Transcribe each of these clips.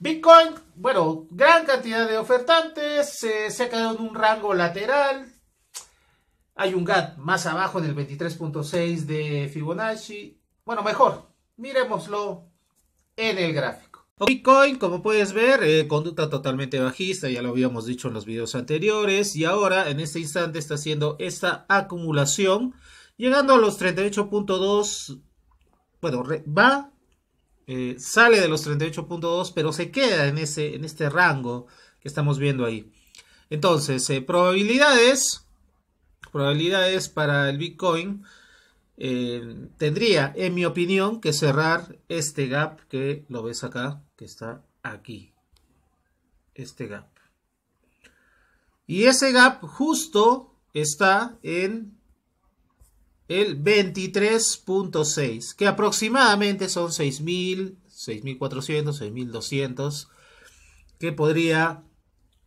Bitcoin, bueno, gran cantidad de ofertantes, se ha quedado en un rango lateral. Hay un gap más abajo del 23.6 de Fibonacci. Bueno, mejor, miremoslo en el gráfico. Bitcoin, como puedes ver, eh, conducta totalmente bajista, ya lo habíamos dicho en los videos anteriores, y ahora en este instante está haciendo esta acumulación, llegando a los 38.2, bueno, va eh, sale de los 38.2, pero se queda en, ese, en este rango que estamos viendo ahí. Entonces, eh, probabilidades, probabilidades para el Bitcoin eh, tendría, en mi opinión, que cerrar este gap que lo ves acá, que está aquí. Este gap. Y ese gap justo está en el 23.6, que aproximadamente son 6.000, 6.400, 6.200, que podría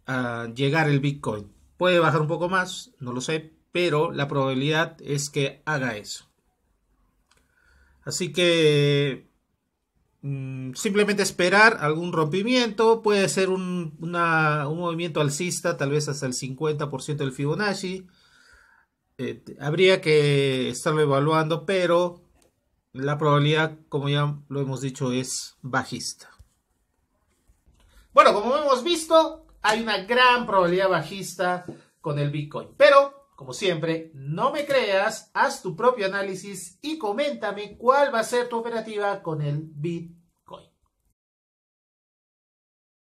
ah, llegar el Bitcoin. Puede bajar un poco más, no lo sé, pero la probabilidad es que haga eso. Así que mm, simplemente esperar algún rompimiento, puede ser un, un movimiento alcista, tal vez hasta el 50% del Fibonacci. Eh, habría que estarlo evaluando, pero la probabilidad, como ya lo hemos dicho, es bajista. Bueno, como hemos visto, hay una gran probabilidad bajista con el Bitcoin. Pero, como siempre, no me creas, haz tu propio análisis y coméntame cuál va a ser tu operativa con el Bitcoin.